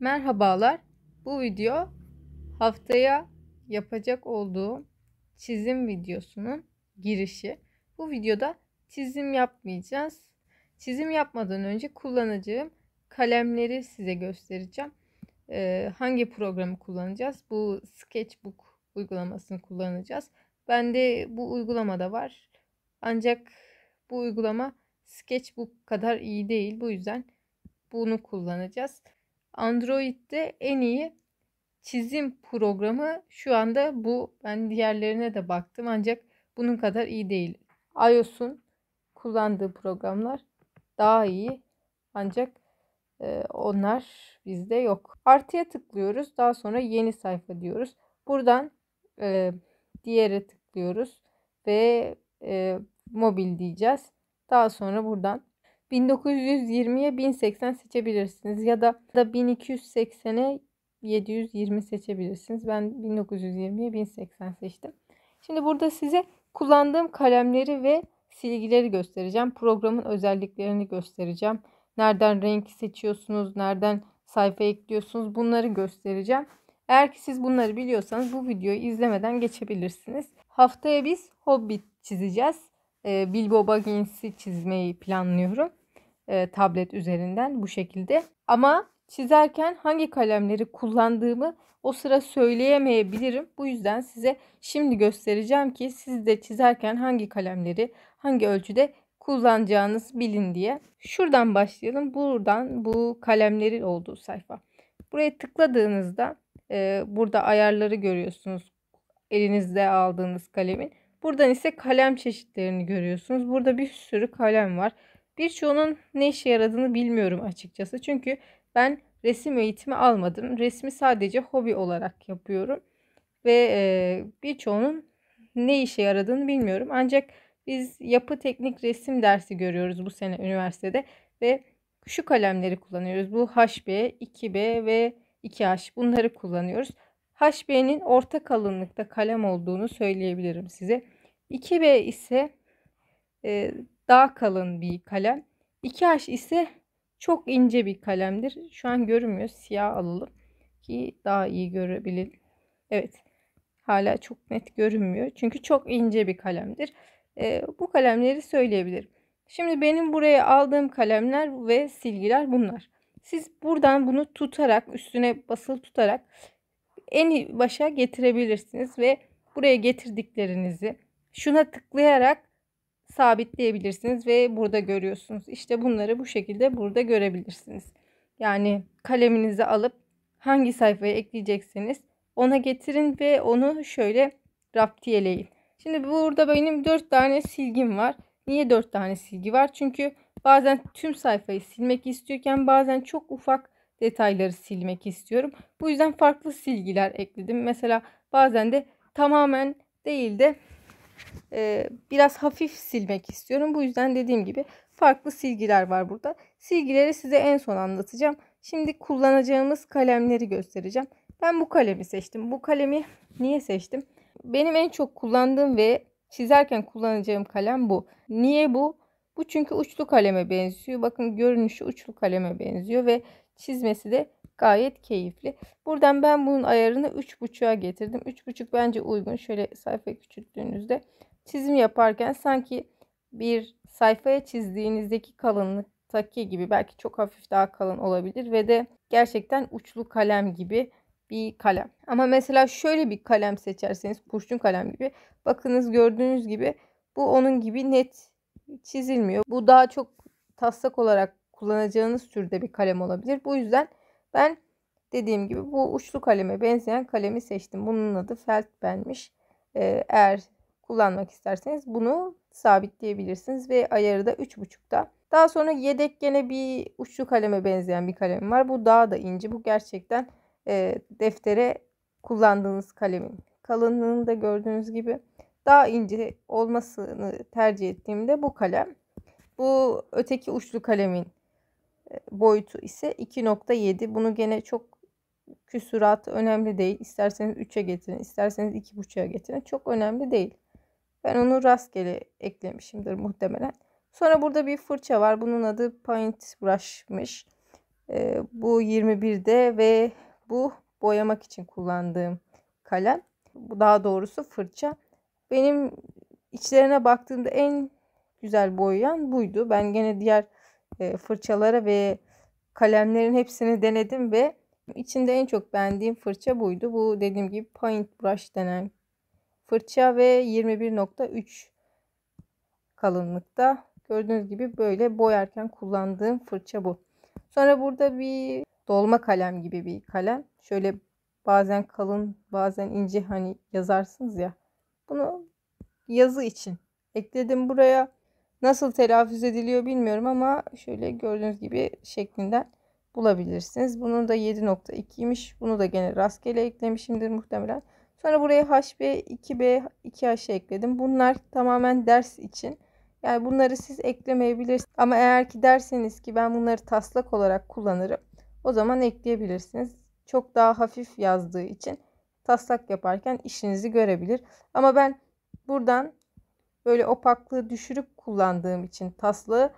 Merhabalar. Bu video haftaya yapacak olduğum çizim videosunun girişi. Bu videoda çizim yapmayacağız. Çizim yapmadan önce kullanacağım kalemleri size göstereceğim. Ee, hangi programı kullanacağız? Bu Sketchbook uygulamasını kullanacağız. Bende bu uygulamada var. Ancak bu uygulama Sketchbook kadar iyi değil. Bu yüzden bunu kullanacağız. Android'de en iyi çizim programı şu anda bu. Ben diğerlerine de baktım ancak bunun kadar iyi değil. iOS'un kullandığı programlar daha iyi ancak e, onlar bizde yok. Artıya tıklıyoruz. Daha sonra yeni sayfa diyoruz. Buradan e, diğere tıklıyoruz ve e, mobil diyeceğiz. Daha sonra buradan 1920'ye 1080 seçebilirsiniz ya da da 1280'e 720 seçebilirsiniz. Ben 1920'ye 1080 seçtim. Şimdi burada size kullandığım kalemleri ve silgileri göstereceğim. Programın özelliklerini göstereceğim. Nereden renk seçiyorsunuz, nereden sayfa ekliyorsunuz bunları göstereceğim. Eğer ki siz bunları biliyorsanız bu videoyu izlemeden geçebilirsiniz. Haftaya biz Hobbit çizeceğiz. Ee, Bilbo Baggins'i çizmeyi planlıyorum e, tablet üzerinden bu şekilde. Ama çizerken hangi kalemleri kullandığımı o sıra söyleyemeyebilirim. Bu yüzden size şimdi göstereceğim ki siz de çizerken hangi kalemleri hangi ölçüde kullanacağınız bilin diye. Şuradan başlayalım. Buradan bu kalemleri olduğu sayfa. Buraya tıkladığınızda e, burada ayarları görüyorsunuz. Elinizde aldığınız kalemin. Buradan ise kalem çeşitlerini görüyorsunuz. Burada bir sürü kalem var. Birçoğunun ne işe yaradığını bilmiyorum açıkçası. Çünkü ben resim eğitimi almadım. Resmi sadece hobi olarak yapıyorum. Ve e, birçoğunun ne işe yaradığını bilmiyorum. Ancak biz yapı teknik resim dersi görüyoruz bu sene üniversitede. Ve şu kalemleri kullanıyoruz. Bu HB, 2B ve 2H bunları kullanıyoruz. HB'nin orta kalınlıkta kalem olduğunu söyleyebilirim size. 2B ise e, daha kalın bir kalem. 2H ise çok ince bir kalemdir. Şu an görünmüyor. Siyah alalım ki daha iyi görebilin. Evet. Hala çok net görünmüyor. Çünkü çok ince bir kalemdir. E, bu kalemleri söyleyebilirim. Şimdi benim buraya aldığım kalemler ve silgiler bunlar. Siz buradan bunu tutarak üstüne basılı tutarak en başa getirebilirsiniz ve buraya getirdiklerinizi şuna tıklayarak sabitleyebilirsiniz ve burada görüyorsunuz. İşte bunları bu şekilde burada görebilirsiniz. Yani kaleminizi alıp hangi sayfaya ekleyecekseniz ona getirin ve onu şöyle raptiyeleyin. Şimdi burada benim 4 tane silgim var. Niye 4 tane silgi var? Çünkü bazen tüm sayfayı silmek istiyorken bazen çok ufak detayları silmek istiyorum. Bu yüzden farklı silgiler ekledim. Mesela bazen de tamamen değil de e, biraz hafif silmek istiyorum. Bu yüzden dediğim gibi farklı silgiler var burada. Silgileri size en son anlatacağım. Şimdi kullanacağımız kalemleri göstereceğim. Ben bu kalemi seçtim. Bu kalemi niye seçtim? Benim en çok kullandığım ve çizerken kullanacağım kalem bu. Niye bu? Bu çünkü uçlu kaleme benziyor. Bakın görünüşü uçlu kaleme benziyor ve çizmesi de Gayet keyifli. Buradan ben bunun ayarını 3.5'a getirdim. 3.5 bence uygun. Şöyle sayfa küçülttüğünüzde çizim yaparken sanki bir sayfaya çizdiğinizdeki kalınlıktaki gibi belki çok hafif daha kalın olabilir ve de gerçekten uçlu kalem gibi bir kalem. Ama mesela şöyle bir kalem seçerseniz kurşun kalem gibi bakınız gördüğünüz gibi bu onun gibi net çizilmiyor. Bu daha çok taslak olarak kullanacağınız türde bir kalem olabilir. Bu yüzden ben dediğim gibi bu uçlu kaleme benzeyen kalemi seçtim. Bunun adı felt benmiş. Ee, eğer kullanmak isterseniz bunu sabitleyebilirsiniz ve ayarı da 3.5'ta. Daha sonra yedek gene bir uçlu kaleme benzeyen bir kalem var. Bu daha da ince. Bu gerçekten e, deftere kullandığınız kalemin kalınlığını da gördüğünüz gibi daha ince olmasını tercih ettiğimde bu kalem. Bu öteki uçlu kalemin boyutu ise 2.7. Bunu gene çok küsurat önemli değil. İsterseniz 3'e getirin, isterseniz 2.5'a getirin. Çok önemli değil. Ben onu rastgele eklemişimdir muhtemelen. Sonra burada bir fırça var. Bunun adı Paint Brush'mış. E, bu 21'de ve bu boyamak için kullandığım kalem. Bu daha doğrusu fırça. Benim içlerine baktığımda en güzel boyayan buydu. Ben gene diğer e, fırçalara ve kalemlerin hepsini denedim ve içinde en çok beğendiğim fırça buydu. Bu dediğim gibi Paint Brush denen fırça ve 21.3 kalınlıkta. Gördüğünüz gibi böyle boyarken kullandığım fırça bu. Sonra burada bir dolma kalem gibi bir kalem. Şöyle bazen kalın bazen ince hani yazarsınız ya. Bunu yazı için ekledim buraya. Nasıl telaffuz ediliyor bilmiyorum ama şöyle gördüğünüz gibi şeklinden bulabilirsiniz. Bunun da 7.2'ymiş. Bunu da gene rastgele eklemişimdir muhtemelen. Sonra buraya HB, 2B, 2H ekledim. Bunlar tamamen ders için. Yani bunları siz eklemeyebilirsiniz. Ama eğer ki derseniz ki ben bunları taslak olarak kullanırım. O zaman ekleyebilirsiniz. Çok daha hafif yazdığı için taslak yaparken işinizi görebilir. Ama ben buradan böyle opaklığı düşürüp kullandığım için taslı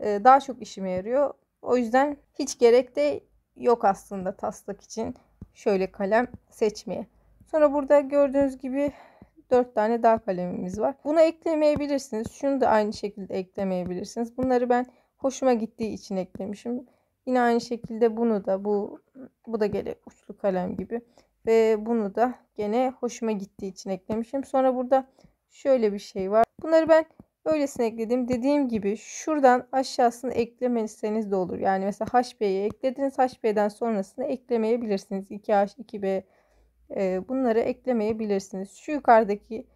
e, daha çok işime yarıyor. O yüzden hiç gerek de yok aslında taslak için şöyle kalem seçmeye. Sonra burada gördüğünüz gibi 4 tane daha kalemimiz var. Buna eklemeyebilirsiniz. Şunu da aynı şekilde eklemeyebilirsiniz. Bunları ben hoşuma gittiği için eklemişim. Yine aynı şekilde bunu da bu bu da gene uçlu kalem gibi ve bunu da gene hoşuma gittiği için eklemişim. Sonra burada şöyle bir şey var. Bunları ben öylesine ekledim. Dediğim gibi şuradan aşağısını eklemeniz de olur. Yani mesela HB'ye eklediniz. HB'den sonrasını eklemeyebilirsiniz. 2H, 2B e, bunları eklemeyebilirsiniz. Şu yukarıdaki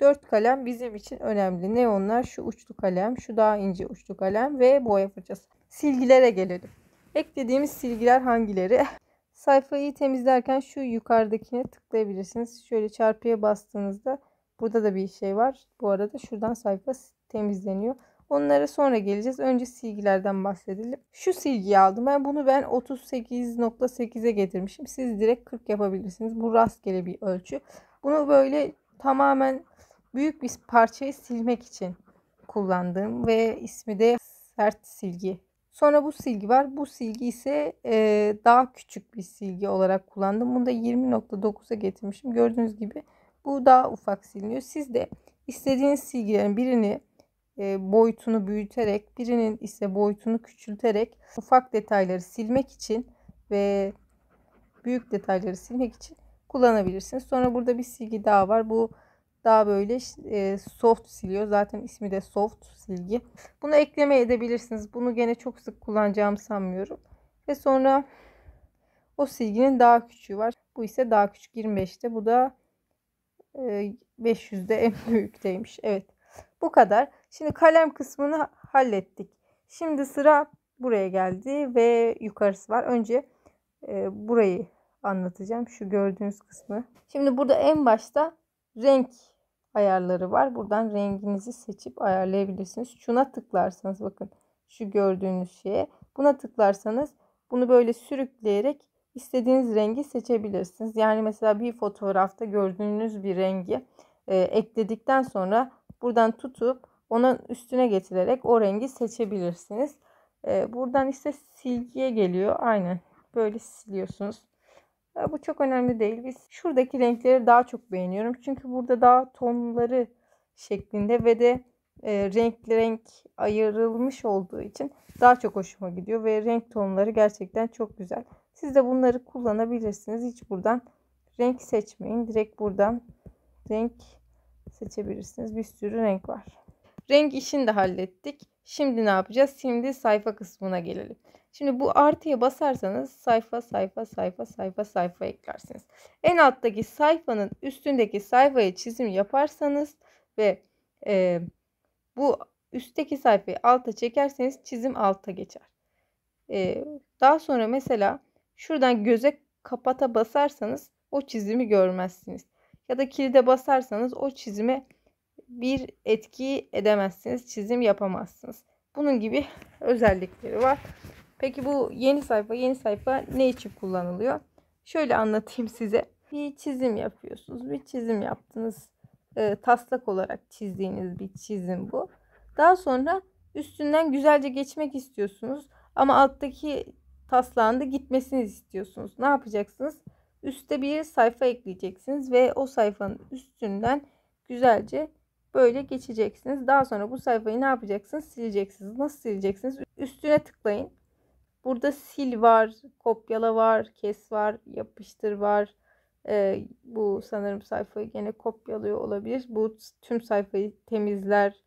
4 kalem bizim için önemli. Ne onlar? Şu uçlu kalem, şu daha ince uçlu kalem ve boya fırçası. Silgilere gelelim. Eklediğimiz silgiler hangileri? Sayfayı temizlerken şu yukarıdakine tıklayabilirsiniz. Şöyle çarpıya bastığınızda Burada da bir şey var. Bu arada şuradan sayfa temizleniyor. Onlara sonra geleceğiz. Önce silgilerden bahsedelim. Şu silgiyi aldım. Ben bunu ben 38.8'e getirmişim. Siz direkt 40 yapabilirsiniz. Bu rastgele bir ölçü. Bunu böyle tamamen büyük bir parçayı silmek için kullandım ve ismi de sert silgi. Sonra bu silgi var. Bu silgi ise e, daha küçük bir silgi olarak kullandım. Bunu da 20.9'a getirmişim. Gördüğünüz gibi bu daha ufak siliniyor. Siz de istediğiniz silgilerin birini e, boyutunu büyüterek, birinin ise boyutunu küçülterek ufak detayları silmek için ve büyük detayları silmek için kullanabilirsiniz. Sonra burada bir silgi daha var. Bu daha böyle e, soft siliyor. Zaten ismi de soft silgi. Bunu ekleme edebilirsiniz. Bunu gene çok sık kullanacağımı sanmıyorum. Ve sonra o silginin daha küçüğü var. Bu ise daha küçük 25'te. Bu da 500'de ee, en büyükteymiş. Evet. Bu kadar. Şimdi kalem kısmını hallettik. Şimdi sıra buraya geldi ve yukarısı var. Önce e, burayı anlatacağım. Şu gördüğünüz kısmı. Şimdi burada en başta renk ayarları var. Buradan renginizi seçip ayarlayabilirsiniz. Şuna tıklarsanız bakın şu gördüğünüz şeye buna tıklarsanız bunu böyle sürükleyerek istediğiniz rengi seçebilirsiniz. Yani mesela bir fotoğrafta gördüğünüz bir rengi e, ekledikten sonra buradan tutup onun üstüne getirerek o rengi seçebilirsiniz. E, buradan işte silgiye geliyor. Aynen böyle siliyorsunuz. E, bu çok önemli değil. Biz şuradaki renkleri daha çok beğeniyorum. Çünkü burada daha tonları şeklinde ve de e, renkli renk ayrılmış olduğu için daha çok hoşuma gidiyor ve renk tonları gerçekten çok güzel. Siz de bunları kullanabilirsiniz. Hiç buradan renk seçmeyin. Direkt buradan renk seçebilirsiniz. Bir sürü renk var. Renk işini de hallettik. Şimdi ne yapacağız? Şimdi sayfa kısmına gelelim. Şimdi bu artıya basarsanız sayfa sayfa sayfa sayfa sayfa eklersiniz. En alttaki sayfanın üstündeki sayfaya çizim yaparsanız ve e, bu üstteki sayfayı alta çekerseniz çizim alta geçer. E, daha sonra mesela Şuradan göze kapata basarsanız o çizimi görmezsiniz. Ya da kilide basarsanız o çizime bir etki edemezsiniz. Çizim yapamazsınız. Bunun gibi özellikleri var. Peki bu yeni sayfa yeni sayfa ne için kullanılıyor? Şöyle anlatayım size. Bir çizim yapıyorsunuz. Bir çizim yaptınız. E, taslak olarak çizdiğiniz bir çizim bu. Daha sonra üstünden güzelce geçmek istiyorsunuz. Ama alttaki taslandı gitmesini istiyorsunuz. Ne yapacaksınız? Üste bir sayfa ekleyeceksiniz ve o sayfanın üstünden güzelce böyle geçeceksiniz. Daha sonra bu sayfayı ne yapacaksınız? Sileceksiniz. Nasıl sileceksiniz? Üstüne tıklayın. Burada sil var, kopyala var, kes var, yapıştır var. Ee, bu sanırım sayfayı gene kopyalıyor olabilir. Bu tüm sayfayı temizler.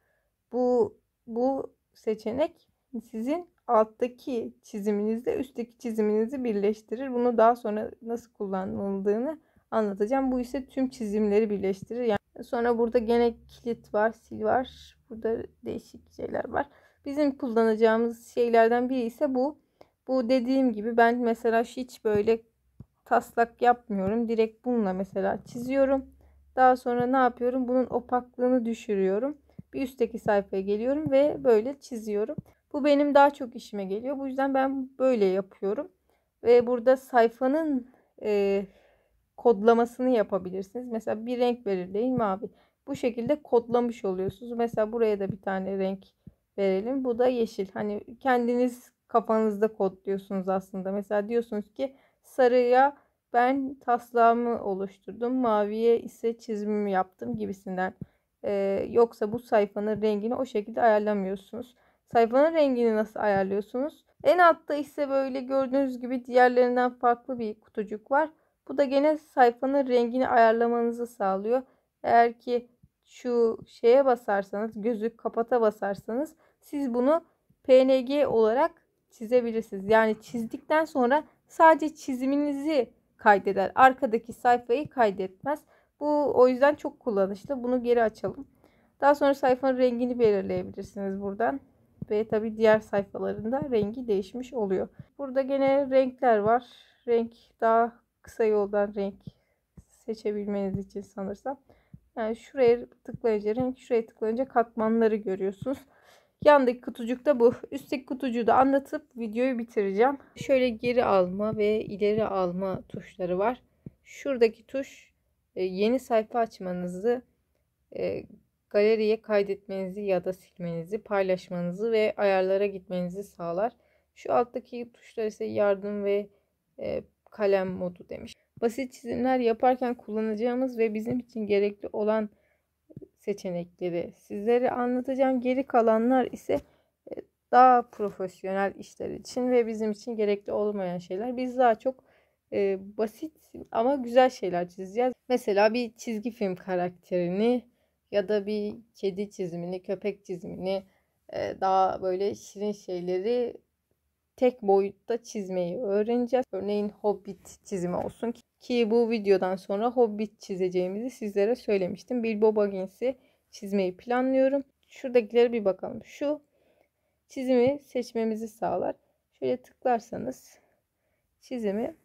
Bu bu seçenek sizin alttaki çiziminizle üstteki çiziminizi birleştirir. Bunu daha sonra nasıl kullanıldığını anlatacağım. Bu ise tüm çizimleri birleştirir. Yani sonra burada gene kilit var, sil var. Burada değişik şeyler var. Bizim kullanacağımız şeylerden biri ise bu. Bu dediğim gibi ben mesela hiç böyle taslak yapmıyorum. Direkt bununla mesela çiziyorum. Daha sonra ne yapıyorum? Bunun opaklığını düşürüyorum. Bir üstteki sayfaya geliyorum ve böyle çiziyorum. Bu benim daha çok işime geliyor. Bu yüzden ben böyle yapıyorum. Ve burada sayfanın e, kodlamasını yapabilirsiniz. Mesela bir renk mi abi? Bu şekilde kodlamış oluyorsunuz. Mesela buraya da bir tane renk verelim. Bu da yeşil. Hani kendiniz kafanızda kodluyorsunuz aslında. Mesela diyorsunuz ki sarıya ben taslağımı oluşturdum. Maviye ise çizimimi yaptım gibisinden. Ee, yoksa bu sayfanın rengini o şekilde ayarlamıyorsunuz. Sayfanın rengini nasıl ayarlıyorsunuz? En altta ise böyle gördüğünüz gibi diğerlerinden farklı bir kutucuk var. Bu da gene sayfanın rengini ayarlamanızı sağlıyor. Eğer ki şu şeye basarsanız, gözü kapata basarsanız siz bunu PNG olarak çizebilirsiniz. Yani çizdikten sonra sadece çiziminizi kaydeder. Arkadaki sayfayı kaydetmez. Bu o yüzden çok kullanışlı. Bunu geri açalım. Daha sonra sayfanın rengini belirleyebilirsiniz buradan ve tabi diğer sayfalarında rengi değişmiş oluyor. Burada gene renkler var. Renk daha kısa yoldan renk seçebilmeniz için sanırsam. Yani şuraya tıklayınca renk, şuraya tıklayınca katmanları görüyorsunuz. Yandaki kutucuk da bu. Üstteki kutucuğu da anlatıp videoyu bitireceğim. Şöyle geri alma ve ileri alma tuşları var. Şuradaki tuş e, yeni sayfa açmanızı e, galeriye kaydetmenizi ya da silmenizi, paylaşmanızı ve ayarlara gitmenizi sağlar. Şu alttaki tuşlar ise yardım ve e, kalem modu demiş. Basit çizimler yaparken kullanacağımız ve bizim için gerekli olan seçenekleri sizlere anlatacağım. Geri kalanlar ise e, daha profesyonel işler için ve bizim için gerekli olmayan şeyler. Biz daha çok e, basit ama güzel şeyler çizeceğiz. Mesela bir çizgi film karakterini ya da bir kedi çizimini, köpek çizimini daha böyle şirin şeyleri tek boyutta çizmeyi öğreneceğiz. Örneğin Hobbit çizimi olsun ki, bu videodan sonra Hobbit çizeceğimizi sizlere söylemiştim. Bilbo Baggins'i çizmeyi planlıyorum. Şuradakilere bir bakalım. Şu çizimi seçmemizi sağlar. Şöyle tıklarsanız çizimi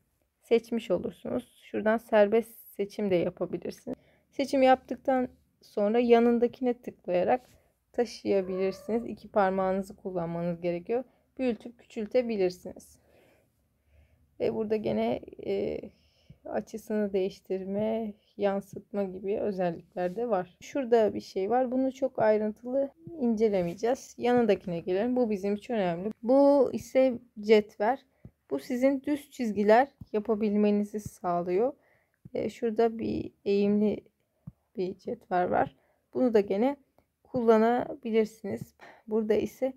seçmiş olursunuz. Şuradan serbest seçim de yapabilirsiniz. Seçim yaptıktan sonra yanındakine tıklayarak taşıyabilirsiniz. İki parmağınızı kullanmanız gerekiyor. Büyütüp küçültebilirsiniz. Ve burada gene e, açısını değiştirme, yansıtma gibi özellikler de var. Şurada bir şey var. Bunu çok ayrıntılı incelemeyeceğiz. Yanındakine gelelim. Bu bizim için önemli. Bu ise cetver. Bu sizin düz çizgiler yapabilmenizi sağlıyor. E, şurada bir eğimli bir cetvel var. Bunu da gene kullanabilirsiniz. Burada ise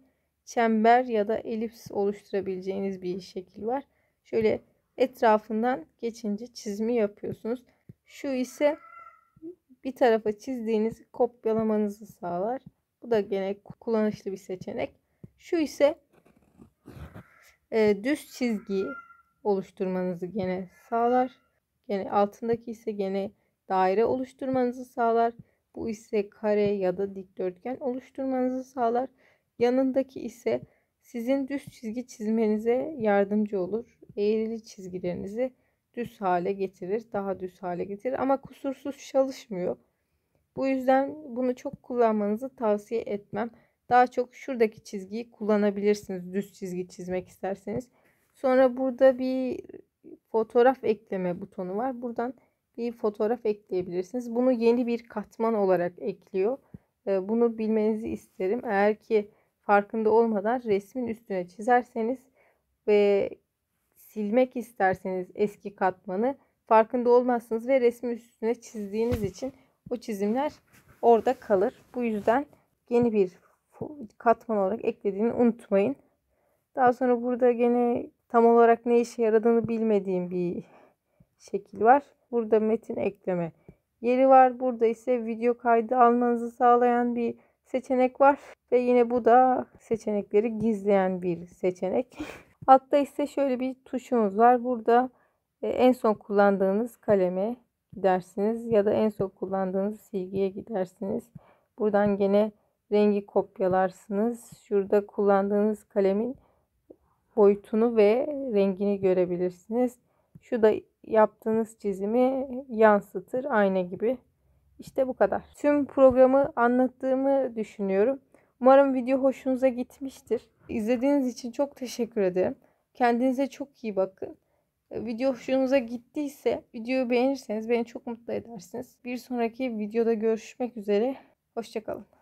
çember ya da elips oluşturabileceğiniz bir şekil var. Şöyle etrafından geçince çizimi yapıyorsunuz. Şu ise bir tarafa çizdiğiniz kopyalamanızı sağlar. Bu da gene kullanışlı bir seçenek. Şu ise e, düz çizgiyi oluşturmanızı gene sağlar. Gene altındaki ise gene daire oluşturmanızı sağlar. Bu ise kare ya da dikdörtgen oluşturmanızı sağlar. Yanındaki ise sizin düz çizgi çizmenize yardımcı olur. Eğrili çizgilerinizi düz hale getirir, daha düz hale getirir ama kusursuz çalışmıyor. Bu yüzden bunu çok kullanmanızı tavsiye etmem. Daha çok şuradaki çizgiyi kullanabilirsiniz düz çizgi çizmek isterseniz. Sonra burada bir fotoğraf ekleme butonu var. Buradan bir fotoğraf ekleyebilirsiniz. Bunu yeni bir katman olarak ekliyor. Ee, bunu bilmenizi isterim. Eğer ki farkında olmadan resmin üstüne çizerseniz ve silmek isterseniz eski katmanı farkında olmazsınız ve resmin üstüne çizdiğiniz için o çizimler orada kalır. Bu yüzden yeni bir katman olarak eklediğini unutmayın. Daha sonra burada gene tam olarak ne işe yaradığını bilmediğim bir şekil var. Burada metin ekleme yeri var. Burada ise video kaydı almanızı sağlayan bir seçenek var. Ve yine bu da seçenekleri gizleyen bir seçenek. Altta ise şöyle bir tuşumuz var. Burada e, en son kullandığınız kaleme gidersiniz ya da en son kullandığınız silgiye gidersiniz. Buradan gene rengi kopyalarsınız. Şurada kullandığınız kalemin boyutunu ve rengini görebilirsiniz. Şu da yaptığınız çizimi yansıtır ayna gibi. İşte bu kadar. Tüm programı anlattığımı düşünüyorum. Umarım video hoşunuza gitmiştir. İzlediğiniz için çok teşekkür ederim. Kendinize çok iyi bakın. Video hoşunuza gittiyse videoyu beğenirseniz beni çok mutlu edersiniz. Bir sonraki videoda görüşmek üzere. Hoşçakalın.